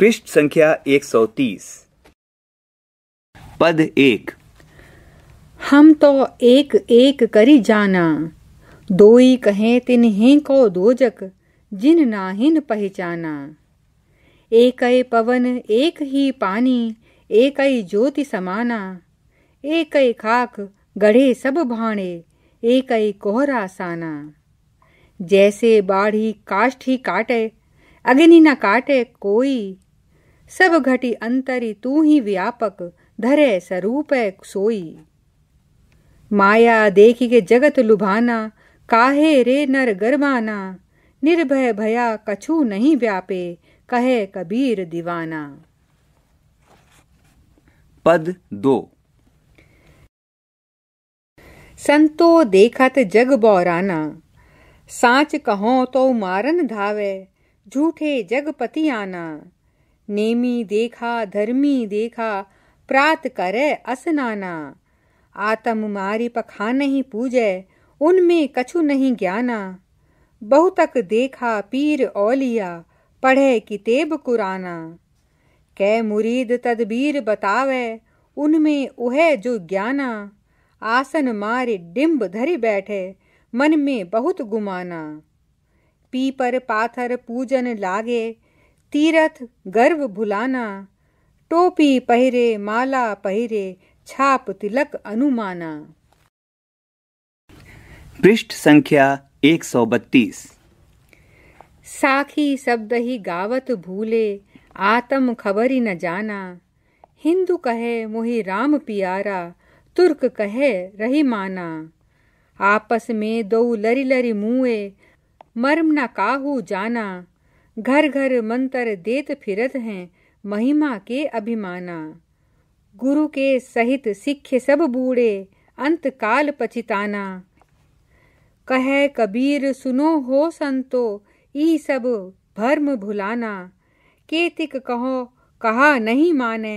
पृष्ठ संख्या 130 पद एक हम तो एक एक करी जाना दोई कहें ही को दोजक जिन नाहिन पहचाना एक पवन एक ही पानी एक ज्योति समाना एक खाक गढ़े सब भाणे एक कोहरा साना जैसे बाढ़ी काष्ठ ही काटे अग्नि न काटे कोई सब घटी अंतरी तू ही व्यापक धरे स्वरूप सोई माया देखी के जगत लुभाना काहे रे नर गरमाना निर्भय भया कछु नहीं व्यापे कहे कबीर दीवाना पद दो संतो देखत जग बौराना साच कहो तो मारन धावे झूठे जग पति आना नेमी देखा धर्मी देखा प्रात करे असनाना आतम मारी पखा नहीं पूजे उनमें कछु नहीं ज्ञाना बहुतक देखा पीर ओलिया पढ़े कितेब कुराना कै मुरीद तदबीर बतावे उनमें उह जो ज्ञाना आसन मारे डिम्ब धरी बैठे मन में बहुत गुमाना पीपर पाथर पूजन लागे तीरथ गर्व भुलाना टोपी पहरे माला पहरे छाप तिलक अनुमाना पृष्ठ संख्या 132 साखी शब्द ही गावत भूले आतम खबरी न जाना हिंदू कहे मोहि राम पियारा तुर्क कहे रही माना आपस में दो लरी लरी मुए मर्म न काहू जाना घर घर मंत्र देत फिरत हैं महिमा के अभिमाना गुरु के सहित सिख्य सब बूढ़े अंत काल पचिताना कह कबीर सुनो हो संतो ई सब भर्म भुलाना केतिक कहो कहा नहीं माने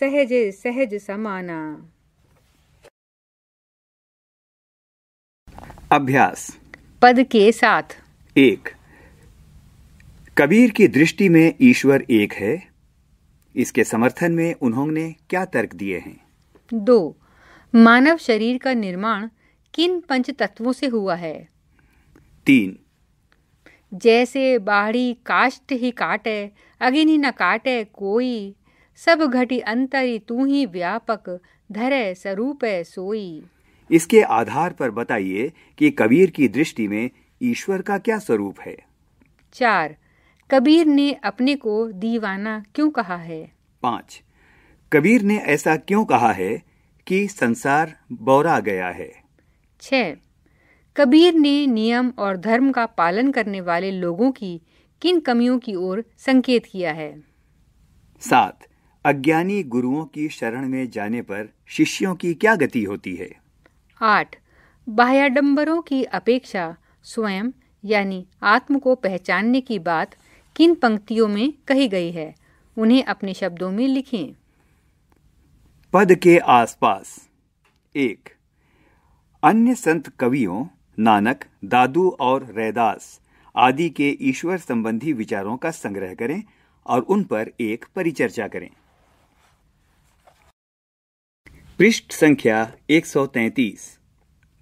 सहज सहज समाना अभ्यास पद के साथ एक कबीर की दृष्टि में ईश्वर एक है इसके समर्थन में उन्होंने क्या तर्क दिए हैं दो मानव शरीर का निर्माण किन पंच तत्वों से हुआ है तीन जैसे बाढ़ी काष्ट ही काटे अगिनी न काटे कोई सब घटी अंतरी तू ही व्यापक धरे स्वरूप सोई इसके आधार पर बताइए कि कबीर की दृष्टि में ईश्वर का क्या स्वरूप है चार कबीर ने अपने को दीवाना क्यों कहा है पाँच कबीर ने ऐसा क्यों कहा है कि संसार बौरा गया है छ कबीर ने नियम और धर्म का पालन करने वाले लोगों की किन कमियों की ओर संकेत किया है सात अज्ञानी गुरुओं की शरण में जाने पर शिष्यों की क्या गति होती है आठ बाह्याडम्बरों की अपेक्षा स्वयं यानी आत्म को पहचानने की बात किन पंक्तियों में कही गई है उन्हें अपने शब्दों में लिखें पद के आसपास एक अन्य संत कवियों नानक दादू और रैदास आदि के ईश्वर संबंधी विचारों का संग्रह करें और उन पर एक परिचर्चा करें पृष्ठ संख्या 133 सौ तैतीस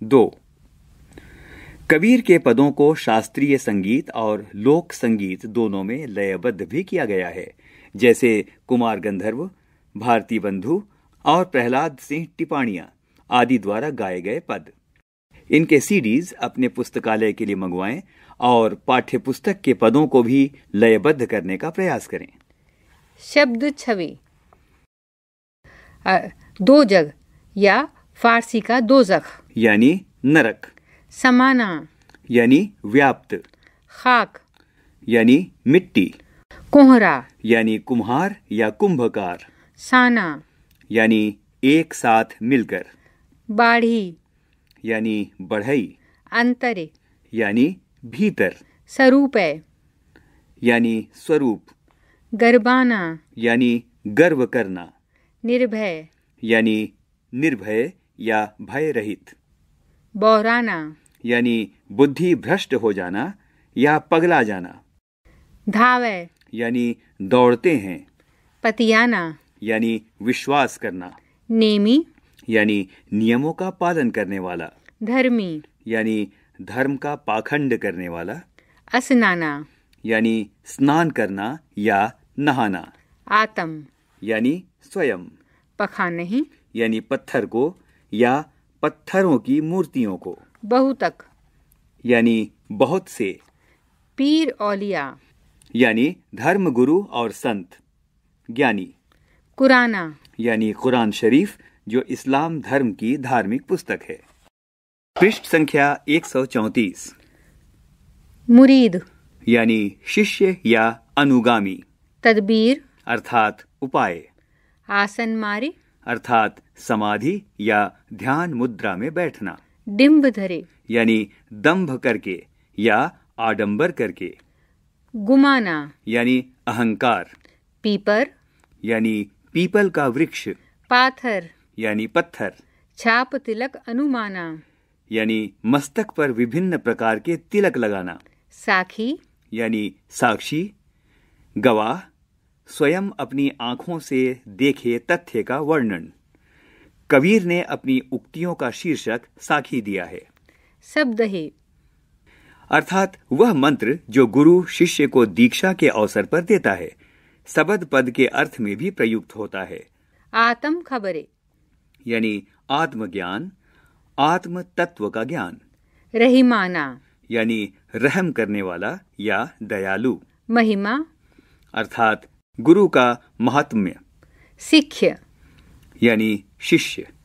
दो कबीर के पदों को शास्त्रीय संगीत और लोक संगीत दोनों में लयबद्ध भी किया गया है जैसे कुमार गंधर्व भारती बंधु और प्रहलाद सिंह टिपाणिया आदि द्वारा गाए गए पद इनके सीडीज अपने पुस्तकालय के लिए मंगवाएं और पाठ्य पुस्तक के पदों को भी लयबद्ध करने का प्रयास करें शब्द छवि दो जग या फारसी का दो जख यानी नरक समाना यानी व्याप्त खाक यानी मिट्टी कोहरा यानी कुम्हार या कुंभकार साना यानी एक साथ मिलकर बाढ़ी यानी बढ़ई अंतरे यानी भीतर स्वरूप है यानी स्वरूप गर्बाना यानी गर्व करना निर्भय यानी निर्भय या भय रहित बौराना यानी बुद्धि भ्रष्ट हो जाना या पगला जाना धावे यानी दौड़ते हैं पतियाना यानी विश्वास करना नेमी यानी नियमों का पालन करने वाला धर्मी यानी धर्म का पाखंड करने वाला असनाना यानी स्नान करना या नहाना आतम यानी स्वयं पखा नहीं यानी पत्थर को या पत्थरों की मूर्तियों को बहुतक यानी बहुत से पीर औलिया यानी गुरु और संत ज्ञानी कुराना यानी कुरान शरीफ जो इस्लाम धर्म की धार्मिक पुस्तक है पृष्ठ संख्या 134 मुरीद यानी शिष्य या अनुगामी तदबीर अर्थात उपाय आसन मारे अर्थात समाधि या ध्यान मुद्रा में बैठना डिम्ब धरे यानी दम्भ करके या आडंबर करके गुमाना यानी अहंकार पीपर यानी पीपल का वृक्ष पाथर यानी पत्थर छाप तिलक अनुमाना यानी मस्तक पर विभिन्न प्रकार के तिलक लगाना साखी यानी साक्षी गवाह स्वयं अपनी आंखों से देखे तथ्य का वर्णन कबीर ने अपनी उक्तियों का शीर्षक साखी दिया है शब्द है अर्थात वह मंत्र जो गुरु शिष्य को दीक्षा के अवसर पर देता है सबद पद के अर्थ में भी प्रयुक्त होता है आत्म खबरे यानी आत्मज्ञान आत्म तत्व का ज्ञान रहीमाना यानी रहम करने वाला या दयालु महिमा अर्थात गुरु का महात्म्य सिख्य यानी शिष्य